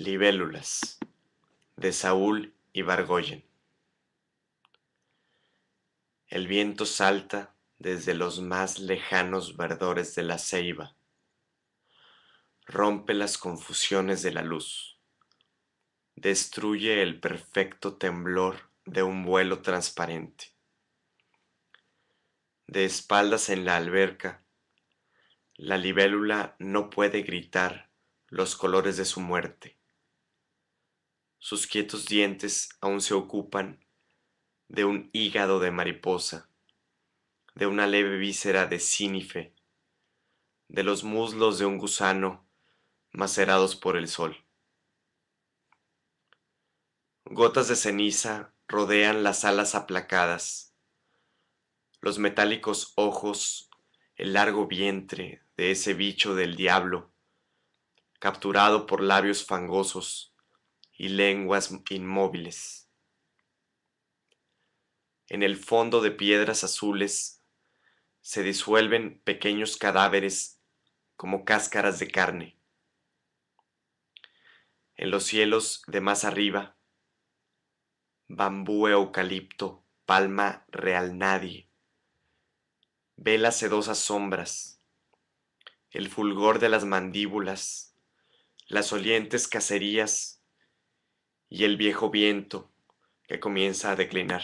Libélulas de Saúl y Bargoyen. El viento salta desde los más lejanos verdores de la ceiba, rompe las confusiones de la luz, destruye el perfecto temblor de un vuelo transparente. De espaldas en la alberca, la libélula no puede gritar los colores de su muerte sus quietos dientes aún se ocupan de un hígado de mariposa, de una leve víscera de sínife, de los muslos de un gusano macerados por el sol. Gotas de ceniza rodean las alas aplacadas, los metálicos ojos, el largo vientre de ese bicho del diablo, capturado por labios fangosos, y lenguas inmóviles. En el fondo de piedras azules se disuelven pequeños cadáveres como cáscaras de carne. En los cielos de más arriba, bambú, eucalipto, palma real nadie, las sedosas sombras, el fulgor de las mandíbulas, las olientes cacerías, y el viejo viento que comienza a declinar.